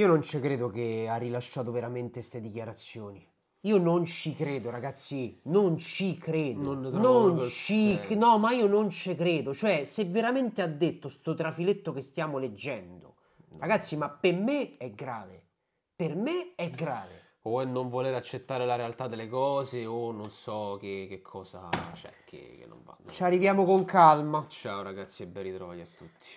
Io non ci credo che ha rilasciato veramente queste dichiarazioni. Io non ci credo, ragazzi, non ci credo. Non, non ci credo. No, ma io non ci credo. Cioè, se veramente ha detto sto trafiletto che stiamo leggendo, no. ragazzi, ma per me è grave. Per me è grave. O è non voler accettare la realtà delle cose, o non so che, che cosa c'è che, che, non va. ci arriviamo con calma. Ciao ragazzi e ben ritrovati a tutti.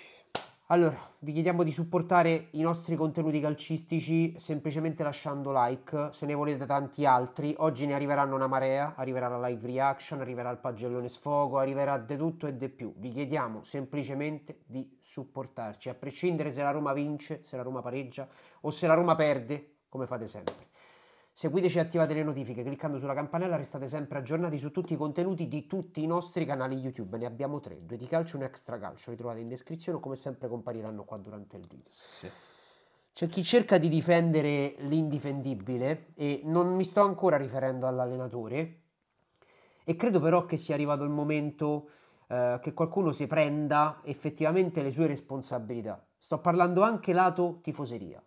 Allora, vi chiediamo di supportare i nostri contenuti calcistici semplicemente lasciando like, se ne volete tanti altri. Oggi ne arriveranno una marea, arriverà la live reaction, arriverà il pagellone sfogo, arriverà di tutto e di più. Vi chiediamo semplicemente di supportarci, a prescindere se la Roma vince, se la Roma pareggia o se la Roma perde, come fate sempre. Seguiteci e attivate le notifiche cliccando sulla campanella, restate sempre aggiornati su tutti i contenuti di tutti i nostri canali YouTube. Ne abbiamo tre, due di calcio e un extra calcio, li trovate in descrizione o come sempre compariranno qua durante il video. Sì. C'è chi cerca di difendere l'indifendibile e non mi sto ancora riferendo all'allenatore e credo però che sia arrivato il momento eh, che qualcuno si prenda effettivamente le sue responsabilità. Sto parlando anche lato tifoseria.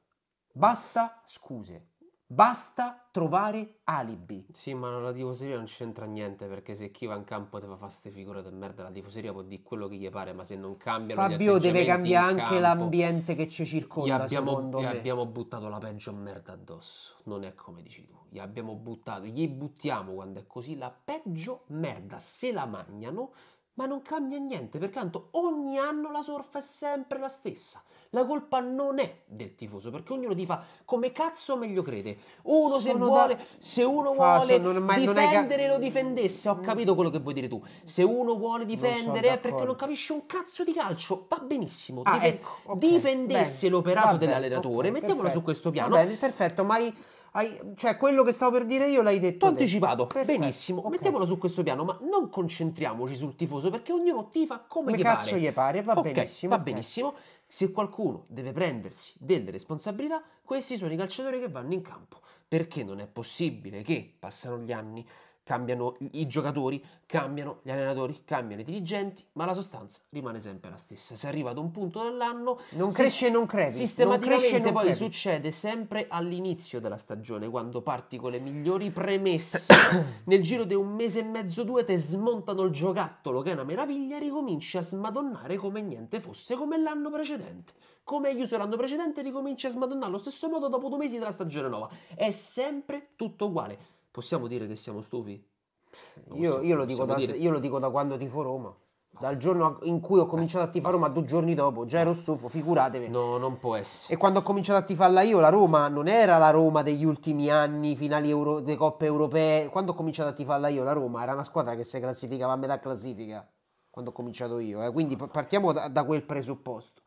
Basta scuse. Basta trovare alibi. Sì, ma la tifoseria non c'entra niente perché se chi va in campo deve fare queste figure di merda, la tifoseria può dire quello che gli pare, ma se non cambiano Fabio deve cambiare anche l'ambiente che ci circonda, gli abbiamo, gli abbiamo buttato la peggio merda addosso. Non è come dici tu. Gli abbiamo buttato, gli buttiamo quando è così la peggio merda, se la magnano, ma non cambia niente, perché tanto ogni anno la surfa è sempre la stessa. La colpa non è del tifoso, perché ognuno ti fa come cazzo meglio crede. Uno se Sono vuole, da... se uno Faso, vuole mai, difendere è... lo difendesse, ho capito quello che vuoi dire tu. Se uno vuole difendere è perché non capisce un cazzo di calcio, va benissimo. Ah, Dife- ecco, okay. Difendesse Bene. l'operato Vabbè, dell'allenatore, okay, mettiamolo perfetto. su questo piano. Va Bene, perfetto, ma... Hai... Hai, cioè quello che stavo per dire io l'hai detto. T'ho anticipato, Perfetto. benissimo. Okay. Mettiamolo su questo piano, ma non concentriamoci sul tifoso perché ognuno tifa come, come gli cazzo pare. gli pare, va okay, benissimo. Va okay. benissimo. Se qualcuno deve prendersi delle responsabilità, questi sono i calciatori che vanno in campo, perché non è possibile che passano gli anni, cambiano i giocatori, cambiano gli allenatori, cambiano i dirigenti, ma la sostanza rimane sempre la stessa. Se arriva ad un punto dell'anno, non cresce e non crede. Sistematicamente non cresce, poi crevi. succede sempre all'inizio della stagione, quando parti con le migliori premesse. Nel giro di un mese e mezzo, due, te smontano il giocattolo, che è una meraviglia, e ricominci a smadonnare come niente fosse, come l'anno precedente. Come hai chiuso l'anno precedente, ricominci a smadonnare allo stesso modo dopo due mesi della stagione nuova. È sempre tutto uguale Possiamo dire che siamo stufi? Io, io, lo da, io, lo dico da, quando tifo Roma. Basta. Dal giorno in cui ho eh, cominciato a tifare Roma, due giorni dopo, già ero Basta. stufo, figuratevi. No, non può essere. E quando ho cominciato a tifarla io, la Roma non era la Roma degli ultimi anni, finali Euro, delle coppe europee. Quando ho cominciato a tifarla io, la Roma era una squadra che si classificava a metà classifica. Quando ho cominciato io, eh. quindi ah, partiamo da, da quel presupposto.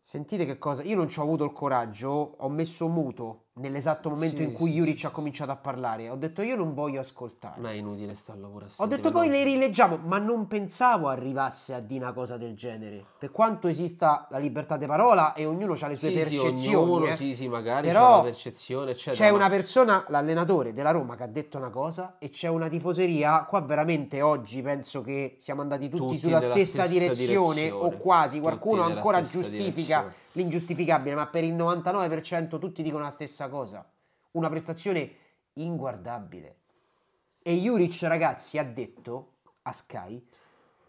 Sentite che cosa, io non ci ho avuto il coraggio, ho messo muto nell'esatto momento sì, in cui sì, Yuri ci ha cominciato a parlare. Ho detto io non voglio ascoltare. Ma è inutile starlo pure a sentire. Ho detto poi le rileggiamo, ma non pensavo arrivasse a dire una cosa del genere. Per quanto esista la libertà di parola e ognuno ha le sue sì, percezioni. Sì, ognuno, eh. sì, sì, magari Però c'è percezione, eccetera. C'è una persona, l'allenatore della Roma, che ha detto una cosa e c'è una tifoseria. Qua veramente oggi penso che siamo andati tutti, tutti sulla stessa, stessa direzione, direzione, o quasi. Qualcuno ancora giustifica... Direzione l'ingiustificabile, ma per il 99% tutti dicono la stessa cosa. Una prestazione inguardabile. E Juric, ragazzi, ha detto a Sky,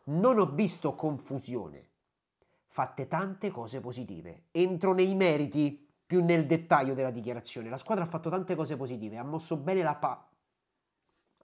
non ho visto confusione. Fatte tante cose positive. Entro nei meriti, più nel dettaglio della dichiarazione. La squadra ha fatto tante cose positive, ha mosso bene la, pa-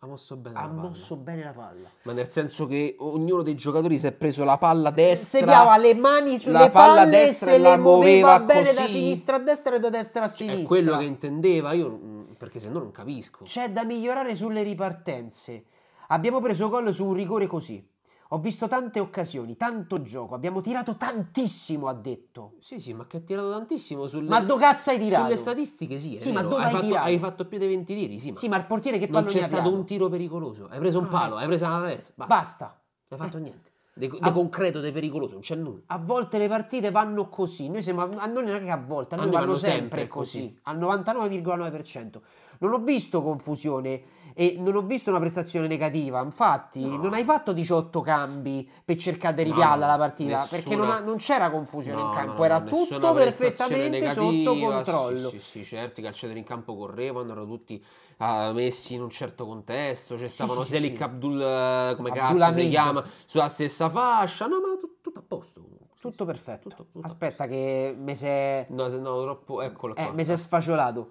ha mosso bene, ha la, mosso palla. bene la palla. Ma nel senso che ognuno dei giocatori si è preso la palla eh, destra. Seguiava le mani sulle palle e se le muoveva bene così. da sinistra a destra e da destra a cioè, sinistra. È quello che intendeva io, perché se no non capisco. C'è da migliorare sulle ripartenze. Abbiamo preso gol su un rigore così. Ho visto tante occasioni, tanto gioco, abbiamo tirato tantissimo, ha detto. Sì, sì, ma che ha tirato tantissimo sulle... Ma dove cazzo hai tirato? Sulle statistiche sì, Sì, vero. ma dove hai, hai fatto, tirato? Hai fatto più dei 20 tiri, sì, ma... Sì, ma il portiere che pallone ha Non c'è stato un tiro pericoloso, hai preso un eh. palo, ah, hai preso una traversa, basta. basta. Non hai fatto eh. niente. Di concreto, di pericoloso, non c'è nulla. A volte le partite vanno così, noi siamo, a, non è che a volte, a noi, vanno, sempre, sempre così, così. al 99,9% non ho visto confusione e non ho visto una prestazione negativa. Infatti, no. non hai fatto 18 cambi per cercare di ripiarla no, la partita nessuna... perché non, ha, non, c'era confusione no, in campo, era tutto perfettamente negativa, sotto controllo. Sì, sì, sì, certo, i calciatori in campo correvano, erano tutti uh, messi in un certo contesto. C'è cioè stavano sì, Selic Abdul, eh, come Abdul cazzo si chiama, sulla stessa fascia. No, ma tutto, tutto a posto. Tutto perfetto. Tutto, tutto Aspetta, che mi si è. No, no, troppo. Eccolo eh, qua. Eh, mi si è sfaciolato.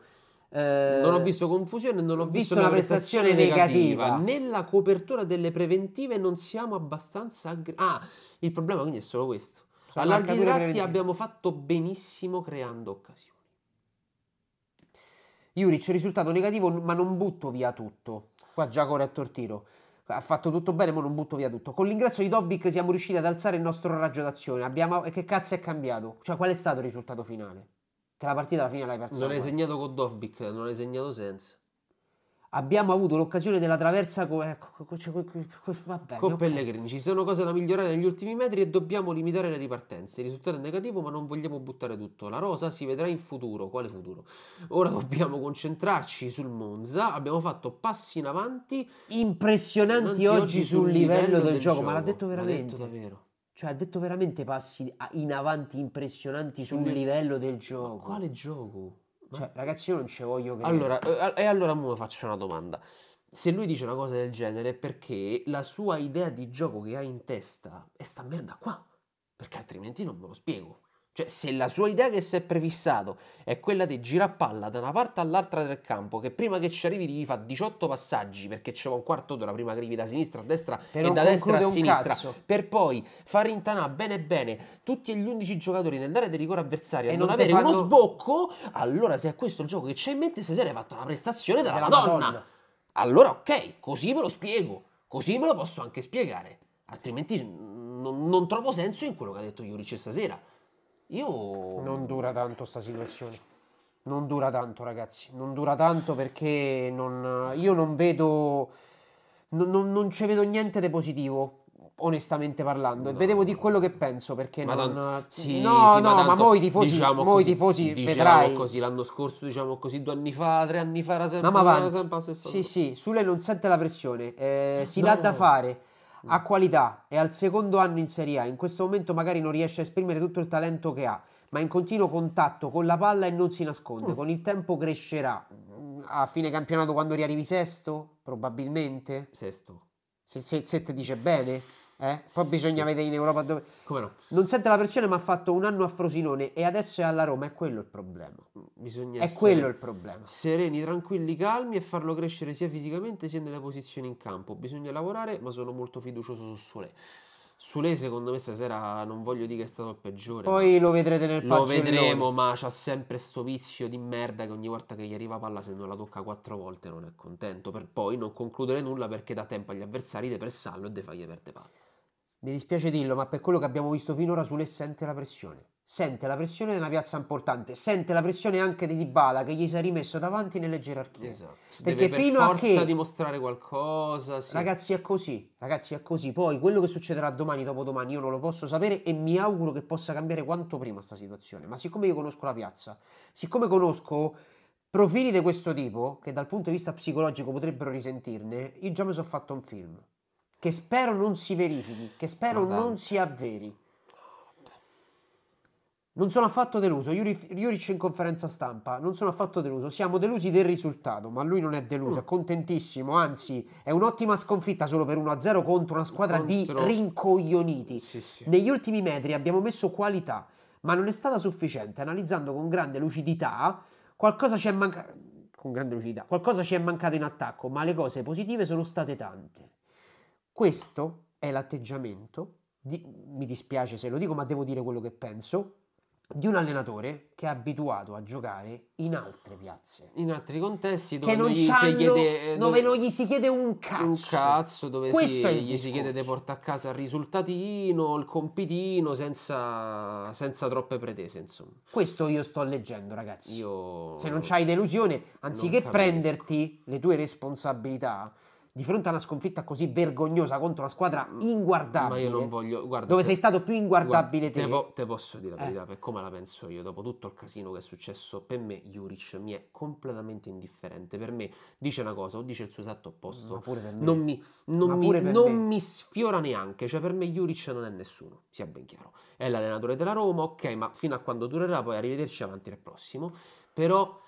Eh, non ho visto confusione, non ho visto, visto una prestazione, prestazione negativa. negativa. Nella copertura delle preventive non siamo abbastanza... Aggr- ah, il problema quindi è solo questo. Sono a tratti abbiamo fatto benissimo creando occasioni. Juric risultato negativo, ma non butto via tutto. Qua già corretto il tiro. Ha fatto tutto bene, ma non butto via tutto. Con l'ingresso di Dobbik siamo riusciti ad alzare il nostro raggio d'azione. Abbiamo... Che cazzo è cambiato? Cioè, qual è stato il risultato finale? che la partita alla fine l'hai persa. Non hai segnato con Dovbik, non hai segnato senza. Abbiamo avuto l'occasione della traversa con, eh, ecco, co, co, co, vabbè, con Pellegrini. Ci sono cose da migliorare negli ultimi metri e dobbiamo limitare le ripartenze. Il risultato è negativo, ma non vogliamo buttare tutto. La rosa si vedrà in futuro. Quale futuro? Ora dobbiamo concentrarci sul Monza. Abbiamo fatto passi in avanti impressionanti oggi, oggi sul livello, livello del, del, gioco. gioco. Ma l'ha detto veramente. L'ha detto davvero. Cioè, ha detto veramente passi in avanti impressionanti sul, sul livello del gioco. Ma quale gioco? Ma... Cioè, ragazzi, io non ci voglio credere. Allora, eh, e allora mo faccio una domanda. Se lui dice una cosa del genere è perché la sua idea di gioco che ha in testa è sta merda qua. Perché altrimenti non me lo spiego. Cioè, se la sua idea che si è prefissato è quella di girare palla da una parte all'altra del campo, che prima che ci arrivi devi fare 18 passaggi, perché c'è un quarto d'ora prima che arrivi da sinistra a destra per e da destra a sinistra, cazzo. per poi far intanare bene bene tutti gli 11 giocatori nell'area di rigore avversario e, non, non avere fanno... uno sbocco, allora se è questo il gioco che c'è in mente, stasera hai fatto una prestazione della, Madonna. Madonna. Allora ok, così me lo spiego, così me lo posso anche spiegare, altrimenti non, non trovo senso in quello che ha detto Juric stasera io... Non dura tanto sta situazione. Non dura tanto, ragazzi. Non dura tanto perché non, io non vedo... Non, non, non ci vedo niente di positivo onestamente parlando, no. vedevo di quello che penso perché ma non... Tanto, sì, no, sì, no, ma, ma noi diciamo tifosi, diciamo così, tifosi diciamo vedrai... così, l'anno scorso, diciamo così, due anni fa, tre anni fa era sempre, ma ma era sempre la stessa Sì, sì, Sule non sente la pressione, eh, si no. dà da fare ha qualità, è al secondo anno in Serie A, in questo momento magari non riesce a esprimere tutto il talento che ha, ma è in continuo contatto con la palla e non si nasconde, mm. con il tempo crescerà. Mm, a fine campionato quando riarrivi sesto, probabilmente. Sesto. Se, se, se ti dice bene. Eh? Poi sì. bisogna vedere in Europa dove... Come no? Non sente la pressione ma ha fatto un anno a Frosinone e adesso è alla Roma, è quello il problema. Mm, bisogna è quello il problema. Sereni, tranquilli, calmi e farlo crescere sia fisicamente sia nelle posizioni in campo. Bisogna lavorare ma sono molto fiducioso su Sole. Sule secondo me stasera non voglio dire che è stato il peggiore. Poi lo vedrete nel lo Lo vedremo, ma c'ha sempre sto vizio di merda che ogni volta che gli arriva palla se non la tocca quattro volte non è contento per poi non concludere nulla perché dà tempo agli avversari di pressarlo e di fargli perdere palla. Mi dispiace dirlo, ma per quello che abbiamo visto finora Sule sente la pressione. Sente la pressione della piazza importante, sente la pressione anche di Dybala che gli si è rimesso davanti nelle gerarchie. Esatto. Perché Deve fino per forza a che dimostrare qualcosa, sì. Ragazzi, è così, ragazzi, è così. Poi quello che succederà domani, dopodomani, io non lo posso sapere e mi auguro che possa cambiare quanto prima questa situazione. Ma siccome io conosco la piazza, siccome conosco profili di questo tipo che dal punto di vista psicologico potrebbero risentirne, io già mi sono fatto un film che spero non si verifichi, che spero non si avveri. Non sono affatto deluso. Juric Iuri, in conferenza stampa. Non sono affatto deluso. Siamo delusi del risultato, ma lui non è deluso, è mm. contentissimo. Anzi, è un'ottima sconfitta solo per 1-0 contro una squadra contro... di rincoglioniti. Sì, sì. Negli ultimi metri abbiamo messo qualità, ma non è stata sufficiente. Analizzando con grande lucidità, qualcosa ci è mancato. Con grande lucidità, qualcosa ci è mancato in attacco, ma le cose positive sono state tante. Questo è l'atteggiamento, di, mi dispiace se lo dico, ma devo dire quello che penso, di un allenatore che è abituato a giocare in altre piazze, in altri contesti dove, non, gli si chiede, eh, dove, non gli si chiede un cazzo, un cazzo dove si, gli si chiede di portare a casa il risultatino, il compitino, senza, senza, troppe pretese. Insomma, questo io sto leggendo, ragazzi. Io Se non c'hai delusione, anziché prenderti le tue responsabilità, di fronte a una sconfitta così vergognosa contro una squadra mm, inguardabile. Ma io non voglio. Guarda, dove te, sei stato più inguardabile guarda, te. Te, po- te, posso dire la eh. verità, eh. per come la penso io, dopo tutto il casino che è successo, per me Juric mi è completamente indifferente. Per me dice una cosa o dice il suo esatto opposto. Ma pure per me. Non mi, non mi, non me. mi sfiora neanche. Cioè, per me Juric non è nessuno, sia ben chiaro. È l'allenatore della Roma, ok, ma fino a quando durerà, poi arrivederci avanti nel prossimo. Però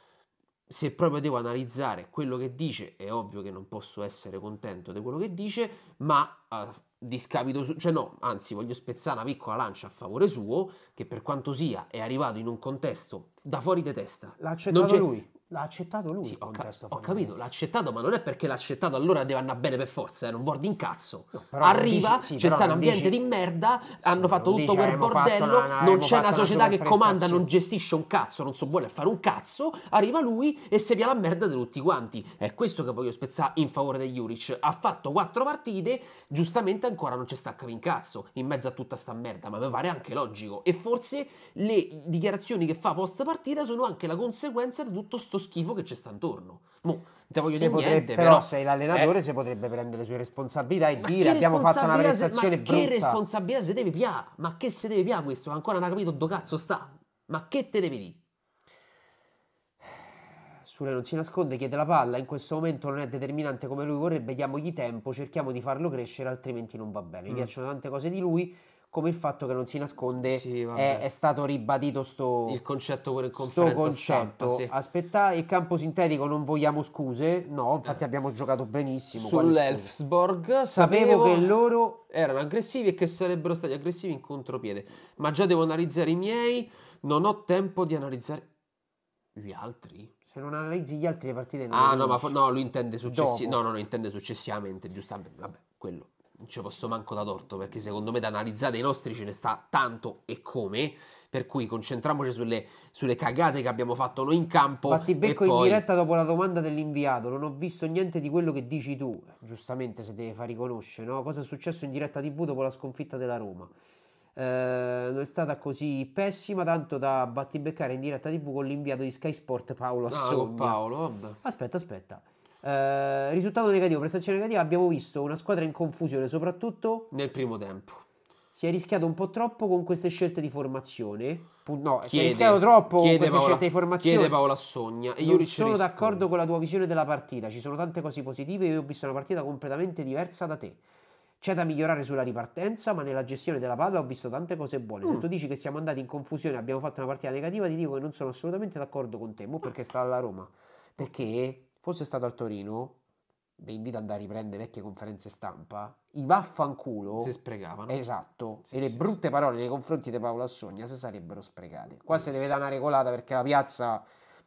se proprio devo analizzare quello che dice, è ovvio che non posso essere contento di quello che dice, ma a eh, discapito su, cioè no, anzi voglio spezzare una piccola lancia a favore suo, che per quanto sia è arrivato in un contesto da fuori di testa. L'ha accettato lui L'ha accettato lui sì, ho, ca- ho capito, l'ha accettato, ma non è perché l'ha accettato, allora deve andare bene per forza, eh, non vuol incazzo. No, Arriva, dici, sì, c'è stato un ambiente dici, di merda, sì, hanno fatto tutto dici, quel bordello, una, non c'è una società che comanda, non gestisce un cazzo, non so buono fare un cazzo, arriva lui e se via la merda di tutti quanti. È questo che voglio spezzare in favore degli Juric. Ha fatto quattro partite, giustamente ancora non ci sta a un cazzo, in mezzo a tutta sta merda, ma mi pare anche logico. E forse le dichiarazioni che fa post partita sono anche la conseguenza di tutto sto schifo che ci sta intorno. Mo, te voglio dire potrebbe, niente, però, però sei l'allenatore eh, si potrebbe prendere le sue responsabilità e dire abbiamo fatto una prestazione se, ma brutta. che responsabilità se deve pià? Ma che se deve pià questo? Ancora non ha capito dove cazzo sta. Ma che te devi dire? Sule non si nasconde, chiede la palla, in questo momento non è determinante come lui vorrebbe, diamogli tempo, cerchiamo di farlo crescere, altrimenti non va bene. Mi mm. piacciono tante cose di lui, come il fatto che non si nasconde sì, è, è, stato ribadito sto il concetto con il sto concetto stampa, sì. aspetta il campo sintetico non vogliamo scuse no infatti eh. abbiamo giocato benissimo sull'Elfsborg sapevo, sapevo che loro erano aggressivi e che sarebbero stati aggressivi in contropiede ma già devo analizzare i miei non ho tempo di analizzare gli altri se non analizzi gli altri le partite non ah no ma no, lui intende successivamente no, no no intende successivamente giustamente vabbè quello non ci posso manco da torto, perché secondo me da analizzare i nostri ce ne sta tanto e come. Per cui concentriamoci sulle, sulle cagate che abbiamo fatto noi in campo. Ma ti becco poi... in diretta dopo la domanda dell'inviato. Non ho visto niente di quello che dici tu. Eh, giustamente se deve far riconoscere, no? Cosa è successo in diretta TV dopo la sconfitta della Roma? Eh, non è stata così pessima tanto da battibeccare in diretta tv con l'inviato di Sky Sport Paolo ah, Assogna. No, Paolo, vabbè. Aspetta, aspetta. Eh, risultato negativo, prestazione negativa, abbiamo visto una squadra in confusione, soprattutto nel primo tempo. Si è rischiato un po' troppo con queste scelte di formazione. No, chiede, si è rischiato troppo con queste Paola, scelte di formazione. Chiede Paola Sogna. E non io sono d'accordo con la tua visione della partita. Ci sono tante cose positive. Io ho visto una partita completamente diversa da te. C'è da migliorare sulla ripartenza, ma nella gestione della palla ho visto tante cose buone. Se mm. tu dici che siamo andati in confusione, abbiamo fatto una partita negativa, ti dico che non sono assolutamente d'accordo con te, mo perché sta alla Roma. Perché fosse stato al Torino, vi invito ad andare a riprendere vecchie conferenze stampa, i vaffanculo si sprecavano. Esatto, sì, e le brutte sì. parole nei confronti di Paolo Assogna si sarebbero sprecate. Qua si deve dare una regolata perché la piazza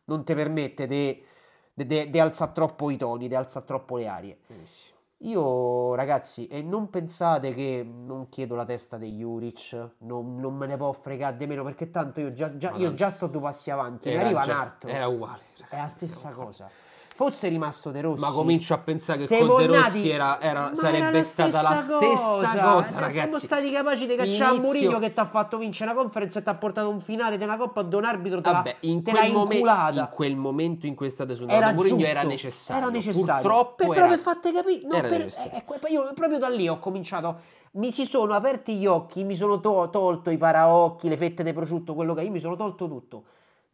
non ti permette di alzare troppo i toni, di alzare troppo le arie. Benissimo. Io ragazzi, e non pensate che non chiedo la testa degli Juric, non, non, me ne può fregare di meno perché tanto io già, già, io già sto due passi avanti, e arriva già, un altro. È uguale. Era è la stessa uguale. cosa fosse rimasto De Rossi. Ma comincio a pensare che con De Rossi nati... era, era, sarebbe era la stata la stessa cioè, cosa. Cioè, siamo stati capaci di cacciare L'inizio... Mourinho che ti ha fatto vincere la conferenza e ti ha portato un finale della Coppa ad un arbitro te Vabbè, la, in te quel momen- In quel momento in cui è stato esondato era giusto, era necessario. Era necessario. Purtroppo per, era... Però per farti capire... No, per, eh, io proprio da lì ho cominciato... Mi si sono aperti gli occhi, mi sono to- tolto i paraocchi, le fette di prosciutto, quello che... Io mi sono tolto tutto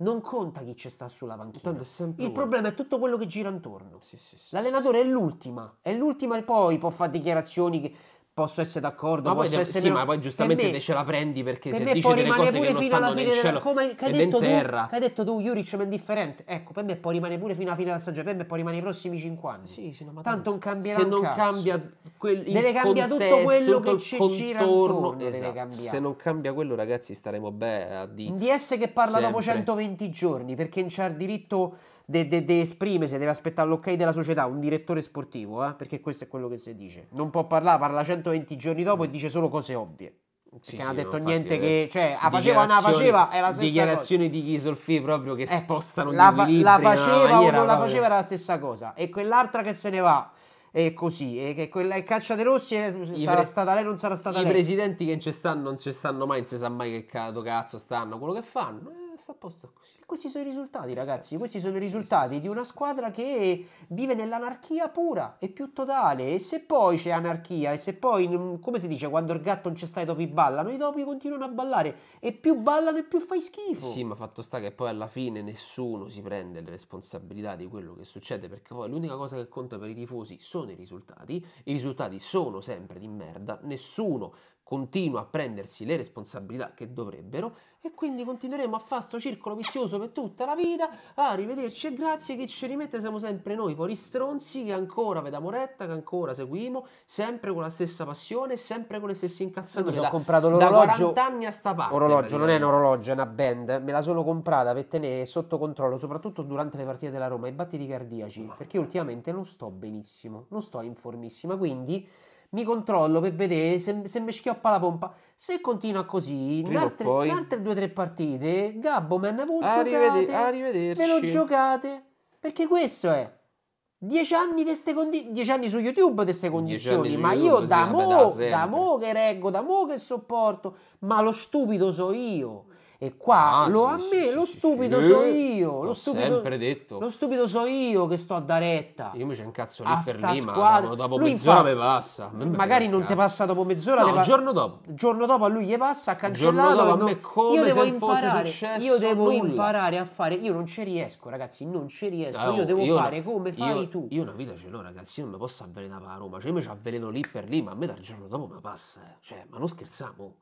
non conta chi ci sta sulla panchina. Il problema è tutto quello che gira intorno. Sì, sì, sì. L'allenatore è l'ultima, è l'ultima e poi può fare dichiarazioni che posso essere d'accordo, ma posso poi, essere... Sì, ma poi giustamente per te ce la prendi perché per se dici delle cose che non stanno nel cielo Come, che hai detto terra. Tu, hai detto tu, Juric è indifferente. Ecco, per me può rimanere pure fino alla fine della stagione, per me può rimanere i prossimi 5 anni. Sì, sì, no, ma tanto, tanto non cambierà Se non cambia quel, Deve cambiare tutto quello che ci gira intorno. Esatto. Se non cambia quello, ragazzi, staremo bene a dire... Un DS che parla sempre. dopo 120 giorni, perché non c'ha il diritto deve de, de esprimersi, deve aspettare l'ok della società, un direttore sportivo, eh? perché questo è quello che si dice. Non può parlare, parla 120 giorni dopo mm. e dice solo cose ovvie. Sì, che non eh, cioè, sì, ha detto niente che cioè la faceva la faceva è la stessa dichiarazioni cosa. di Ghisolfi proprio che eh, spostano la, fa, la faceva o non la faceva era la stessa cosa e quell'altra che se ne va e così e che quella è caccia dei rossi I sarà pre- stata lei non sarà stata i lei i presidenti che non ci stanno non ci stanno mai non si sa mai che cazzo stanno quello che fanno sta a posto così. Questi sono i risultati, ragazzi. Questi sono i risultati di una squadra che vive nell'anarchia pura e più totale. E se poi c'è anarchia, e se poi, mm, come si dice, quando il gatto non c'è sta, i topi ballano, i topi continuano a ballare. E più ballano e più fai schifo. Sì, ma fatto sta che poi alla fine nessuno si prende le responsabilità di quello che succede, perché poi l'unica cosa che conta per i tifosi sono i risultati. I risultati sono sempre di merda, nessuno continua a prendersi le responsabilità che dovrebbero e quindi continueremo a fare questo circolo vizioso per tutta la vita. Ah, arrivederci e grazie, chi ci rimette siamo sempre noi, pori stronzi che ancora vediamo retta, che ancora seguimo, sempre con la stessa passione, sempre con le stesse incazzature. Mi sono comprato l'orologio. Da 40 anni a sta parte. Orologio, non è un orologio, è una band. Me la sono comprata per tenere sotto controllo, soprattutto durante le partite della Roma, i battiti cardiaci, perché ultimamente non sto benissimo, non sto informissima, quindi mi controllo per vedere se, se mi schioppa la pompa. Se continua così, in altre, poi... in altre, due o tre partite, Gabbo me ne voi Arriveder- giocate, Arrivederci. Ve lo giocate. Perché questo è. Dieci anni, condi- dieci anni su YouTube di queste condizioni, ma YouTube, io da mo, da mo che reggo, da mo che sopporto, ma lo stupido so io. E qua ah, lo sì, me, sì, lo sì, stupido so eh, io. Lo stupido, sempre detto. Lo stupido so io che sto a dare retta. Io mi c'è un cazzo lì per lì, ma dopo lui mezz'ora mi passa. Me magari non ti passa dopo mezz'ora. No, il pa- giorno dopo. giorno dopo a lui gli passa, ha cancellato. Dopo, a me come io devo se imparare, successo Io devo nulla. imparare a fare... Io non ci riesco, ragazzi, non ci riesco. Ah, io eh, oh, devo io fare no, come fai io, tu. Io una vita ce l'ho, ragazzi, io non mi posso avvelenare a Roma. Cioè, io mi ci avveleno lì per lì, ma a me dal giorno dopo mi passa. Eh. Cioè, ma non scherziamo.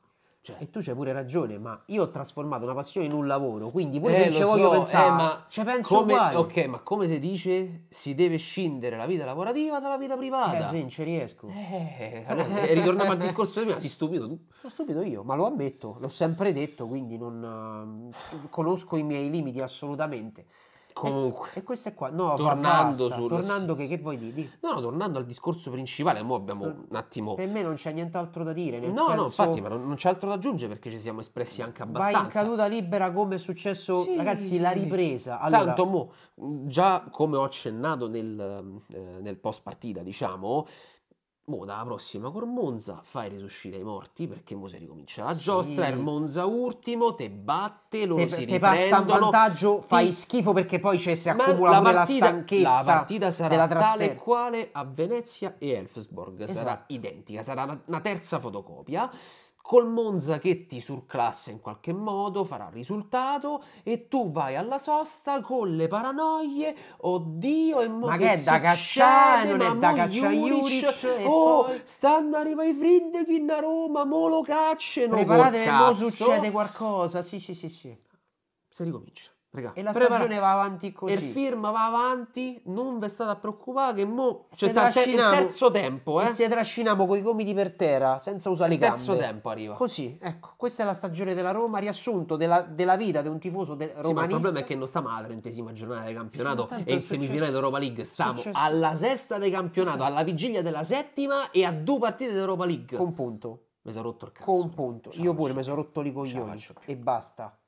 Cioè, e tu c'hai pure ragione, ma io ho trasformato una passione in un lavoro, quindi pure eh, se ci so, voglio pensare, eh, ci penso come, uguale. Ok, ma come si dice, si deve scindere la vita lavorativa dalla vita privata. Eh, sì, non ci riesco. Eh, eh, ritorniamo al discorso di prima, sei stupido tu. Sono stupido io, ma lo ammetto, l'ho sempre detto, quindi non ehm, conosco i miei limiti assolutamente. Comunque, e, e questo è qua. No, tornando, sul... tornando che, che vuoi dire? No, no, tornando al discorso principale, mo abbiamo un attimo. Per me non c'è nient'altro da dire. no, senso... no, infatti, ma non, non, c'è altro da aggiungere perché ci siamo espressi anche abbastanza. Vai in caduta libera come è successo, sì, ragazzi, sì. la ripresa. Allora... Tanto, mo, già come ho accennato nel, eh, nel post partita, diciamo, Boh, dalla prossima con Monza fai risuscita i morti perché Mose ricomincia la sì. giostra, il Monza ultimo, te batte, loro te, si te passa in vantaggio, fai schifo perché poi c'è, si accumula la, partita, la stanchezza La partita sarà tale quale a Venezia e Elfsborg, esatto. sarà identica, sarà una terza fotocopia col Monza che ti surclassa in qualche modo, farà risultato e tu vai alla sosta con le paranoie, oddio e mo ma che è da cacciare, non è da cacciare Juric, oh poi... stanno arrivando i Friedkin a Roma, mo lo cacciano, preparatevi, mo succede qualcosa, sì sì sì sì, si ricomincia. Raga, e la prepara- stagione va avanti così. Il firma va avanti, non vi state a preoccupare che mo c'è sta il terzo tempo, eh. Se trasciniamo coi gomiti per terra, senza usare il le gambe. terzo tempo arriva. Così, ecco, questa è la stagione della Roma, riassunto della, della vita di un tifoso de- romanista. Sì, ma il problema è che non stiamo alla trentesima giornata del campionato sì, e in semifinale d'Europa League stiamo successo. alla sesta del campionato, alla vigilia della settima e a due partite d'Europa League. Con punto. Mi sono rotto il cazzo. Con punto. Io pure mi sono rotto i coglioni e basta.